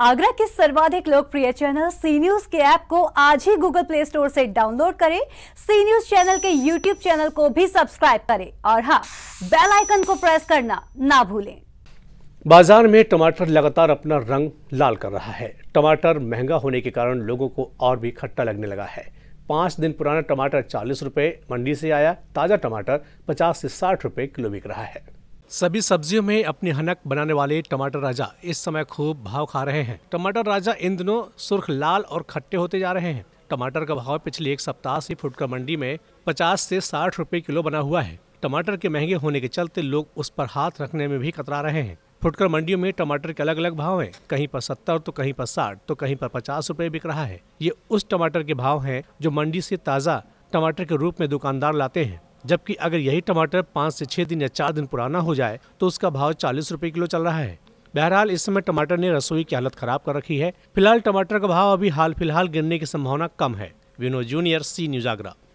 आगरा के सर्वाधिक लोकप्रिय चैनल सी न्यूज के ऐप को आज ही गूगल प्ले स्टोर से डाउनलोड करें सी न्यूज चैनल के यूट्यूब चैनल को भी सब्सक्राइब करें और हाँ बेल आइकन को प्रेस करना ना भूलें बाजार में टमाटर लगातार अपना रंग लाल कर रहा है टमाटर महंगा होने के कारण लोगों को और भी खट्टा लगने लगा है पाँच दिन पुराना टमाटर चालीस रुपए मंडी से आया ताज़ा टमाटर पचास से साठ रुपए किलो बिक रहा है सभी सब्जियों में अपनी हनक बनाने वाले टमाटर राजा इस समय खूब भाव खा रहे हैं टमाटर राजा इन दिनों सुर्ख लाल और खट्टे होते जा रहे हैं टमाटर का भाव पिछले एक सप्ताह से फुटकर मंडी में 50 से 60 रुपए किलो बना हुआ है टमाटर के महंगे होने के चलते लोग उस पर हाथ रखने में भी कतरा रहे हैं फुटकर मंडियों में टमाटर के अलग अलग भाव हैं कहीं पर सत्तर तो कहीं पर साठ तो कहीं पर पचास रुपए बिक रहा है ये उस टमाटर के भाव हैं जो मंडी से ताज़ा टमाटर के रूप में दुकानदार लाते हैं जबकि अगर यही टमाटर पाँच से छः दिन या चार दिन पुराना हो जाए तो उसका भाव चालीस रुपये किलो चल रहा है बहरहाल इस समय टमाटर ने रसोई की हालत खराब कर रखी है फिलहाल टमाटर का भाव अभी हाल फिलहाल गिरने की संभावना कम है Vinod junior C news Agra